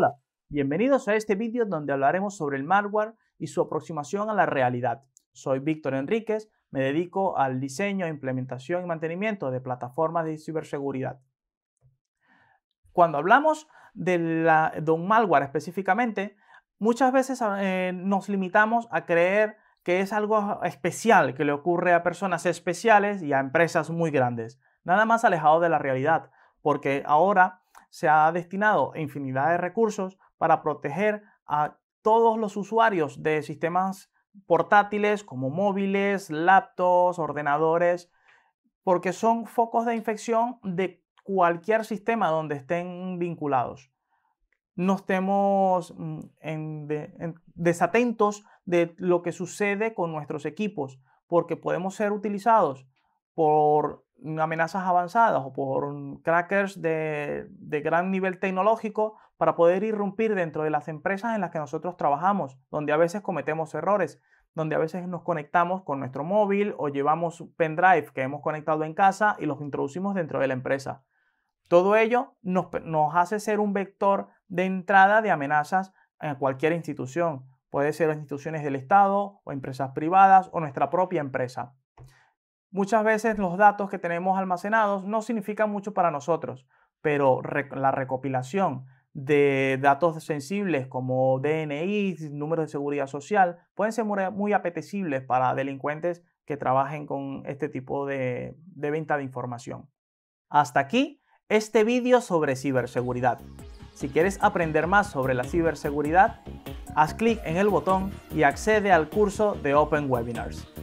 Hola, Bienvenidos a este vídeo donde hablaremos sobre el malware y su aproximación a la realidad. Soy Víctor Enríquez, me dedico al diseño, implementación y mantenimiento de plataformas de ciberseguridad. Cuando hablamos de, un malware específicamente, muchas veces eh, nos limitamos a creer que es algo especial que le ocurre a personas especiales y a empresas muy grandes, nada más alejado de la realidad, porque ahora se ha destinado infinidad de recursos para proteger a todos los usuarios de sistemas portátiles como móviles, laptops, ordenadores, porque son focos de infección de cualquier sistema donde estén vinculados. No estemos mm, desatentos de lo que sucede con nuestros equipos, porque podemos ser utilizados por amenazas avanzadas o por crackers de, gran nivel tecnológico para poder irrumpir dentro de las empresas en las que nosotros trabajamos, donde a veces cometemos errores, donde a veces nos conectamos con nuestro móvil o llevamos pendrive que hemos conectado en casa y los introducimos dentro de la empresa. Todo ello nos, nos hace ser un vector de entrada de amenazas en cualquier institución. Puede ser instituciones del Estado o empresas privadas o nuestra propia empresa. Muchas veces los datos que tenemos almacenados no significan mucho para nosotros, pero la recopilación de datos sensibles como DNI, números de seguridad social, pueden ser muy apetecibles para delincuentes que trabajen con este tipo de, de venta de información. Hasta aquí este vídeo sobre ciberseguridad. Si quieres aprender más sobre la ciberseguridad, haz clic en el botón y accede al curso de Open Webinars.